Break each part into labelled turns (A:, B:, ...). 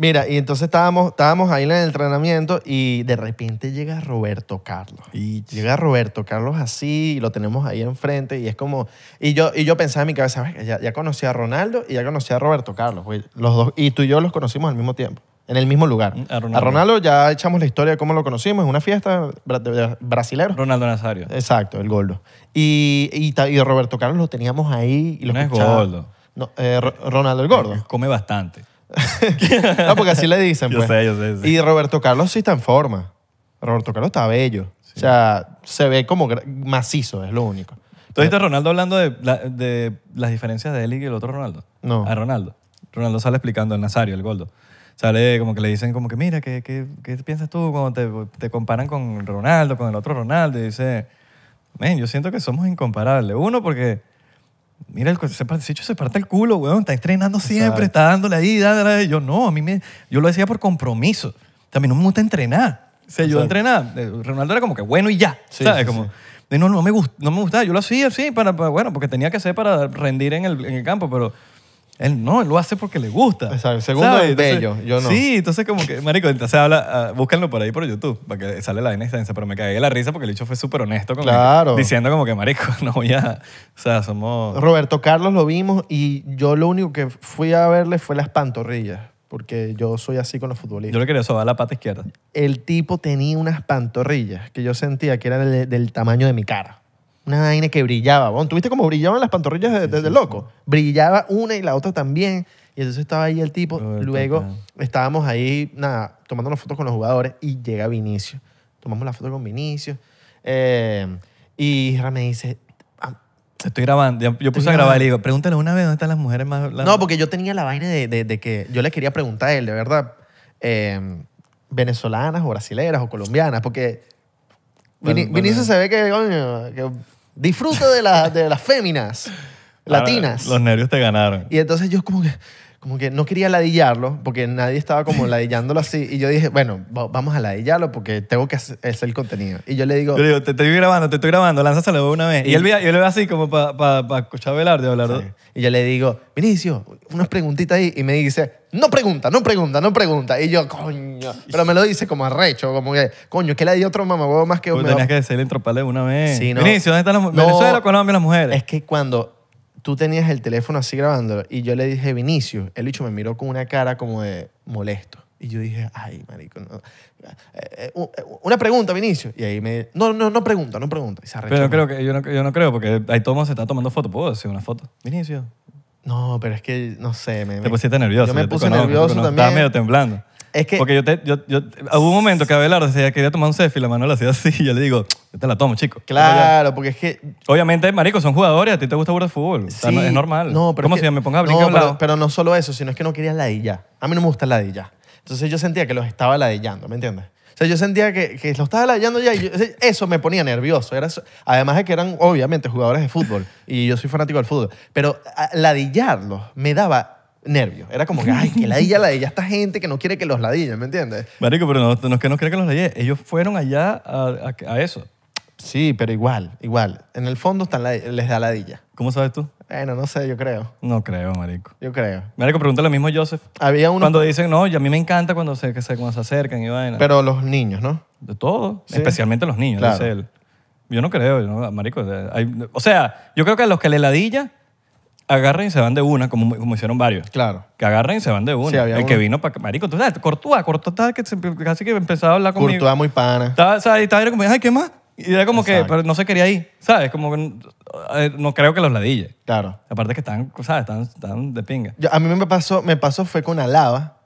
A: Mira, y entonces estábamos, estábamos ahí en el entrenamiento y de repente llega Roberto Carlos. Y llega Roberto Carlos así lo tenemos ahí enfrente y es como... Y yo, y yo pensaba en mi cabeza, Ya, ya conocí a Ronaldo y ya conocí a Roberto Carlos. Los dos, y tú y yo los conocimos al mismo tiempo, en el mismo lugar. Mm, a Ronaldo, ya echamos la historia de cómo lo conocimos, en una fiesta brasileña. Ronaldo Nazario. Exacto, el gordo. Y, y, Roberto Carlos lo teníamos ahí No es gordo. Eh, Ronaldo el gordo. Come bastante. no, porque así le dicen. Pues. Y Roberto Carlos sí está en forma. Roberto Carlos está bello. O sea, se ve como macizo, es lo único. ¿Tú viste
B: a Ronaldo hablando de, las diferencias de él y el otro Ronaldo? No. A Ronaldo. Ronaldo sale explicando el Nazario, el Goldo. Sale como que le dicen como que, mira, ¿qué, piensas tú cuando te, comparan con Ronaldo, con el otro Ronaldo? Y dice, men, yo siento que somos incomparables. Uno, porque Mira, el hecho se parte el culo, weón. Está entrenando siempre, está dándole ahí, dándole. Yo no, a mí me, yo lo decía por compromiso. También no me gusta entrenar. Se sea, yo entrenar. Eh, Ronaldo era como que bueno y ya. ¿Sabes? como, No, no, me gust, no me gustaba. Yo lo hacía así, para, bueno, porque tenía que ser para rendir en el, en el campo, pero él no, él lo hace porque le gusta. el Segundo es bello, yo no. Sí, entonces como que, marico, entonces habla, uh, por ahí por YouTube, para que sale la vaina pero me cagué la risa porque el hecho fue súper honesto con claro. diciendo como que, marico, no voy a, o sea, somos... Roberto
A: Carlos lo vimos y yo lo único que fui a verle fue las pantorrillas porque yo soy así con los futbolistas. Yo
B: le quería sobar la pata izquierda.
A: El tipo tenía unas pantorrillas que yo sentía que eran del tamaño de mi cara una vaina que brillaba. Tú ¿Tuviste cómo brillaban las pantorrillas desde loco? Brillaba una y la otra también. Y entonces estaba ahí el tipo. Luego estábamos ahí, nada, tomando las fotos con los jugadores y llega Vinicio. Tomamos la foto con Vinicio. Eh, y Isra me dice, ah, Estoy grabando. Yo, puse a grabar y digo, pregúntale
B: una vez dónde están las mujeres más. No, porque
A: yo tenía la vaina de, que yo le quería preguntar a él, de verdad, eh, venezolanas o brasileras o colombianas, porque Vinicius se ve que, disfruto disfruta de, de las féminas latinas. Los
B: nervios te ganaron.
A: Y entonces yo como que, como que no quería ladillarlo porque nadie estaba como ladillándolo así. Y yo dije, bueno, vamos a ladillarlo porque tengo que hacer el contenido. Y yo le digo, Yo le digo,
B: te, estoy grabando, te estoy grabando, lánzaselo una vez. Y, él, le y así como para escuchar pa escuchar
A: hablar. y yo le digo, Vinicio, unas preguntitas ahí. Y me dice, no pregunta, no pregunta, no pregunta. Y yo, coño. Pero me lo dice como arrecho, como que, coño, que le di otro mamá? más que pues un tenías que decirle
B: entroparle una vez. Sí, ¿dónde están las mujeres? ¿Venezuela,
A: Colombia, las mujeres? Es que cuando tú tenías el teléfono así grabándolo y yo le dije Vinicio, el bicho me miró con una cara como de molesto. Y yo dije, ay, marico, eh, eh, eh, una pregunta, Vinicio. Y ahí me no, no, no pregunta, no pregunta. Y se pero creo
B: que, yo, no, creo, porque ahí todo se está tomando foto. ¿Puedo decir una foto? Vinicio?
A: No, pero es que, no sé. Me, te pusiste nervioso. Yo me puse nervioso también. Estaba medio temblando. Es que, Porque yo
B: te. Yo, yo, hubo un momento que Abelardo decía, que quería tomar un selfie, la mano la hacía así, y yo le
A: digo, yo te la tomo, chico. Claro, porque es que.
B: Obviamente, marico, son jugadores, a ti te gusta jugar de fútbol. es normal. No, pero. me no,
A: pero, no solo eso, sino es que no quería ladillar. A mí no me gusta ladillar. Entonces yo sentía que los estaba ladillando, ¿me entiendes? O sea, yo sentía que, que los estaba ladillando ya y eso me ponía nervioso. Además de que eran, obviamente, jugadores de fútbol y yo soy fanático del fútbol. Pero ladillarlos me daba nervios. Era como que, ay, que ladilla, ladilla esta gente que no quiere que los ladillen, ¿me entiendes?
B: Marico, pero no, es que no quiera que los ladillen. Ellos fueron allá a,
A: eso. Sí, pero igual, igual. En el fondo están les da ladilla. ¿Cómo sabes tú? Bueno, no sé, yo creo. No creo, marico. Yo creo. Marico, pregúntale lo mismo a
B: Joseph. Había uno, Cuando dicen, no, y a mí me encanta cuando se, que se, se acercan y vaina. pero los niños, ¿no? De todos. especialmente los niños, dice Yo no creo, marico. o sea, yo creo que a los que le ladilla agarran y se van de una, como, como hicieron varios. Claro. Que agarran y se van de una. Sí, el que vino para Marico, tú sabes, Cortúa, Cortúa estaba
A: casi que empezaba a hablar conmigo. Cortúa muy
B: pana. Estaba, o sea, y estaba como, ay, ¿qué más? Y era como que, pero no se quería ir, ¿sabes? Como que eh, no creo que los ladille. Claro. Aparte que
A: están, ¿sabes? Están, están de pinga. a mí me pasó, me pasó fue con Alaba,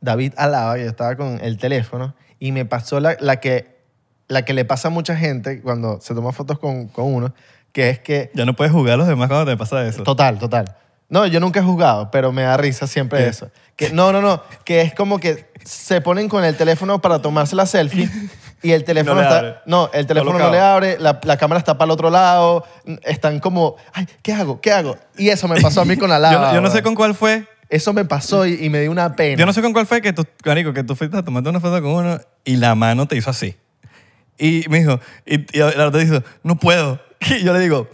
A: David Alaba, yo estaba con el teléfono y me pasó la, la que, la que le pasa a mucha gente cuando se toma fotos con, con uno, que es que... Ya no puedes jugar a los demás cuando te pasa eso. Total, total. No, yo nunca he jugado, pero me da risa siempre eso. Que, no, no, no, que es como que se ponen con el teléfono para tomarse la selfie y el teléfono no No, el teléfono no, le abre, la, la, cámara está para el otro lado, están como, ay, ¿qué hago? ¿Qué hago? Y eso me pasó a mí con la lava. yo, no, sé con cuál fue. Eso me pasó y, me dio una pena. Yo no sé con cuál
B: fue que tú, carico, que tú fuiste a tomarte una foto con uno y la mano te hizo así. Y me dijo, y, y la otra dijo, no puedo. Y yo le digo,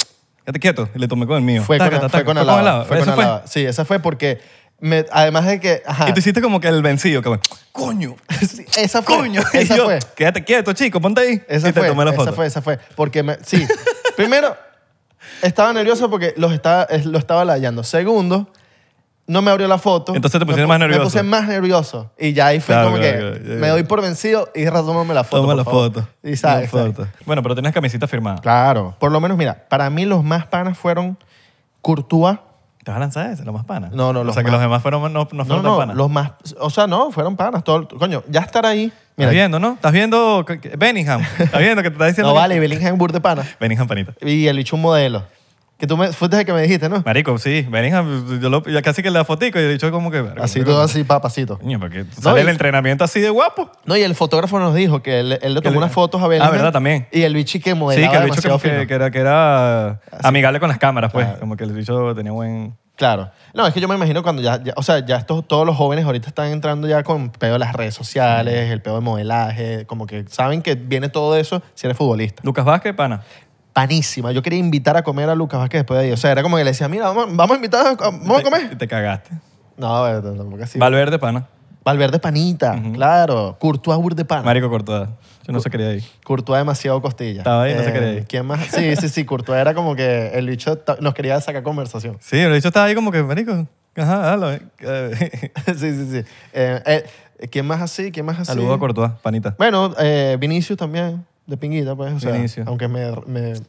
B: quédate quieto. Y le tomé con el mío. Fue con, al con Alaba. Fue con Alaba.
A: Sí, esa fue porque... además de que... Y tú
B: hiciste como que el vencido,
A: coño, esa fue. coño. Esa fue. Quédate quieto, chico, ponte ahí. Esa y te fue, tomé la foto. esa fue, esa fue. Porque, me- sí, primero, estaba nervioso porque los lo estaba layando. Segundo, no me abrió la foto. Entonces te pusiste más nervioso. Me puse más nervioso. Y ya ahí fue como que me doy por vencido y Ra, la foto. Toma por la foto. Y sabes. Bueno, pero tienes camisita firmada. Claro. Por lo menos, mira, para mí los más panas fueron Courtois. ¿Te vas a lanzar ese? ¿Los más panas? No, no, los O sea, que los demás fueron, no, no fueron No, no, los más. O sea, no, fueron panas. Todo, coño, ya estar ahí. Mira, ¿Estás viendo, no? ¿Estás viendo Benningham. ¿Estás viendo que te está diciendo? no vale, Benningham burde pana. Bellingham panita. Y el bicho modelo. Que tú me, fuiste el que me dijiste, ¿no?
B: Marico, sí. Vení, yo ya casi que le da fotico y he dicho como que... Así todo así,
A: papacito. ¿Sabes el entrenamiento así de guapo. No, y el fotógrafo nos dijo que él, le tomó unas fotos a ah, Bellingham. Ah, ¿verdad? También. Y el bicho que modelaba Sí, que el bicho que, era, que era amigable con las cámaras, pues. Como que el bicho tenía buen... Claro. No, es que yo me imagino cuando ya, o sea, ya estos, todos los jóvenes ahorita están entrando ya con pedo de las redes sociales, el pedo de modelaje, como que saben que viene todo eso si eres futbolista. Lucas Vázquez, pana panísima. Yo quería invitar a comer a Lucas Vázquez después de ahí. O sea, era como que le decía, mira, vamos, a invitar, a, vamos a comer. Te, te cagaste. No, tampoco así. Valverde pana. Valverde panita, claro. Courtois burde pana. Marico Courtois. Yo no se quería ir. Courtois demasiado costilla. Estaba ahí, no se quería eh, ir. ¿Quién más? Sí, sí, sí. Courtois era como que el bicho nos quería sacar conversación.
B: Sí, el bicho estaba ahí como que, marico,
A: ajá, eh". sí, sí, sí. Eh, ¿Quién más así? ¿Quién más así? Saludos a Courtois, panita. Bueno, Vinicius también de pinguita, pues. O sea, aunque me,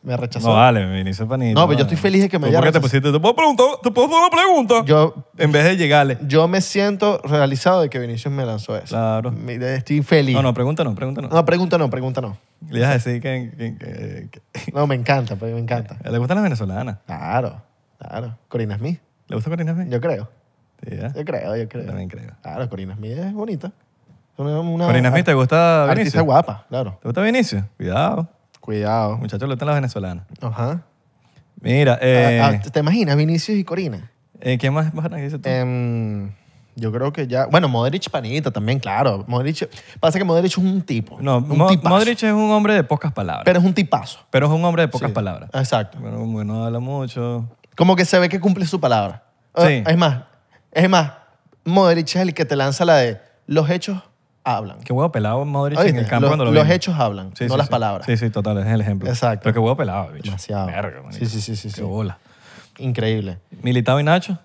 A: me, rechazó. No, vale, Vinicio es No, pero yo estoy feliz de que me haya rechazado. ¿Por qué te pusiste? ¿Te puedo preguntar? ¿Te puedo hacer una pregunta? Yo, En vez de llegarle. yo me siento realizado de que Vinicio me lanzó eso. Claro. Estoy feliz. No, no, pregunta no, pregunta no. No, pregunta no, pregunta no. Le ibas a decir que, No, me encanta, pues, me encanta. ¿Le gustan las venezolanas? Claro, claro. Corina Smith, ¿Le gusta Corina Smith? yo creo. Sí, ¿eh? Yo creo, yo creo. también creo. Claro, Corina Smith es bonita. Corina, Marina ¿te gusta Vinicio? es guapa, claro.
B: ¿Te gusta Vinicio? Cuidado.
A: Cuidado. Muchachos, lo están las venezolanas. Ajá. Mira, ah, ah, eh, ¿Te imaginas Vinicius y Corina? Eh, ¿qué más a decir tú? Em, yo creo que ya. Bueno, Modric panita también, claro. Modric. Pasa que Modric es un tipo. no, un Modric es un hombre de pocas palabras. Pero, es un tipazo. Pero es un hombre de pocas palabras. Exacto. Bueno, bueno, habla mucho. Como que se ve que cumple su palabra. Ah, sí. Es más, es más, Modric es el que te lanza la de los hechos hablan. Qué huevo pelado Modric Oíste, en el campo cuando lo Los hechos hablan, no las palabras. Sí, sí, total, es el ejemplo. Exacto. Pero qué huevo pelado, bicho. Demasiado. Merga, sí, sí, sí, sí. Qué bola. Increíble. militado y Nacho?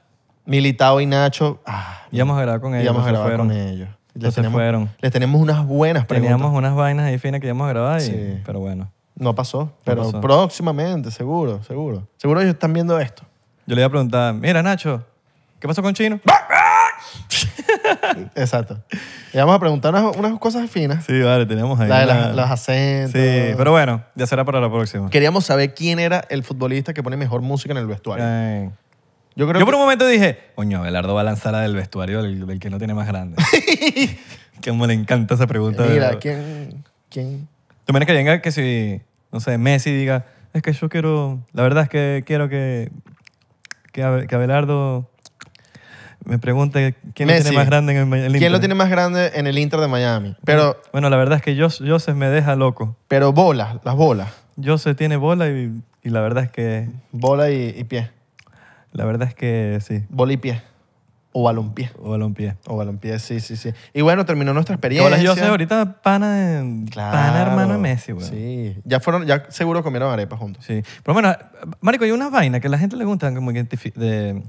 A: militado y Nacho. Ah, ya hemos grabado con ellos. Íbamos a grabar con ellos.
B: Les tenemos, fueron. les tenemos unas buenas preguntas. Teníamos unas vainas ahí finas que ya hemos grabado, y, pero bueno.
A: No pasó, pero próximamente, seguro, seguro. Seguro ellos están viendo esto. Yo
B: le voy a preguntar, mira
A: Nacho, ¿qué pasó con Chino? Exacto. Y vamos a preguntar unas, cosas finas. Sí,
B: vale, tenemos ahí. La las- los acentos. Sí, pero bueno, ya será para la próxima.
A: Queríamos saber quién era el futbolista que pone mejor música en el vestuario. Yo creo Yo por un momento dije,
B: oño, Abelardo va a lanzar la del vestuario del, que no tiene más grande. que como le encanta esa pregunta. Mira,
A: ¿quién...?
B: Tú menos que venga que si, no sé, Messi diga,
A: es que yo quiero,
B: la verdad es que quiero que, que, que Abelardo me pregunte quién lo tiene más grande en el, Inter. ¿Quién lo tiene
A: más grande en el Inter de Miami?
B: Pero, bueno, la verdad es que Joseph me deja loco. Pero bolas,
A: las bolas. Joseph tiene bola y, y la verdad es que... Bola y, pie. La verdad es que sí. Bola y pie. O balón-pie. O balón-pie. O balón-pie, sí, sí, sí. Y bueno, terminó nuestra experiencia. Yo sé, ahorita
B: pana, pana hermano Messi, güey.
A: Sí. Ya fueron, ya seguro comieron arepas juntos. Sí. Pero bueno, marico, hay una vaina que a la gente le gusta como
B: de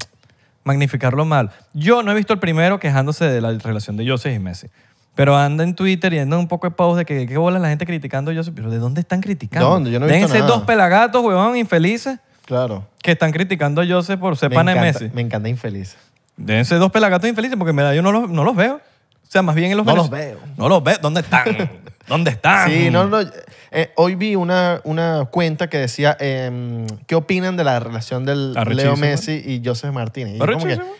B: magnificarlo mal. Yo no he visto el primero quejándose de la relación de Joseph y Messi. Pero anda en Twitter y anda un poco de pausa de que qué bola la gente criticando a Joseph. Pero ¿de dónde están criticando? ¿Dónde? Yo no he visto dos pelagatos, huevón, infelices. Claro. Que están criticando a Joseph por ser Me de Messi. Me encanta infelices. Déjense dos pelagatos infelices porque me verdad yo no los, veo. O sea, más bien en los No los veo. No los veo. ¿Dónde están? ¿Dónde están? Sí, no, no.
A: Eh, hoy vi una, una cuenta que decía, em, ¿qué opinan de la relación del Leo Messi y Joseph Martínez? Y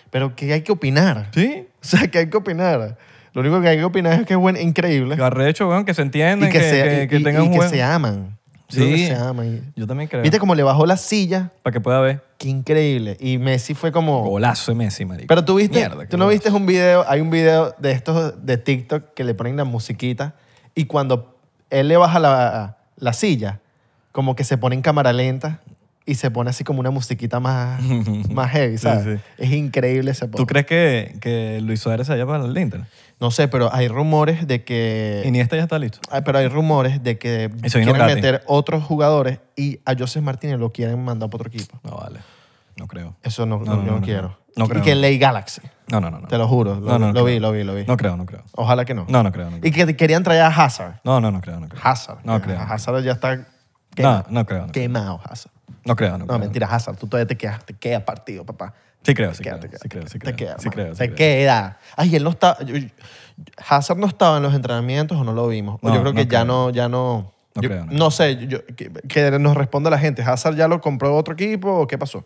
A: pero que hay que opinar. Sí. O sea, que hay que opinar. Lo único que hay que opinar es que es increíble. Arrecho, que se entiendan, y que, se, se aman. Sí, se aman. yo también creo. ¿Viste cómo le bajó la silla? Para que pueda ver. Qué increíble. Y Messi fue como... Golazo de Messi, marico. Pero tú viste, tú no viste un video, hay un video de estos de TikTok que le ponen la musiquita y cuando él le baja la, silla, como que se pone en cámara lenta y se pone así como una musiquita más,
B: más
A: heavy, Es increíble ese ¿Tú crees que, que Luis Suárez se vaya para el Inter? No sé, pero hay rumores de que... Iniesta ya está listo. Ah, pero hay rumores de que quieren meter otros jugadores y a Joseph Martínez lo quieren mandar para otro equipo. No vale, no creo. Eso no, quiero. No creo. Y que Ley Galaxy. No, no, no. Te lo juro. Lo, vi, lo vi, lo vi. No creo, no creo. Ojalá que no. No, no creo. Y que querían traer a Hazard.
B: No, no, no creo, no creo. Hazard. No creo.
A: Hazard ya está quemado. No, no creo. Quemado Hazard. No creo, no creo. No, mentira, Hazard. Tú todavía te quedas, te partido, papá. Sí creo, sí creo. Sí creo, sí creo. Sí creo, Se queda. Ay, él no está... Hazard no estaba en los entrenamientos o no lo vimos. O yo creo que ya no... ya no no, creo, no, sé, yo, que, que, nos responda la gente. ¿Hazard ya lo compró otro equipo o qué pasó?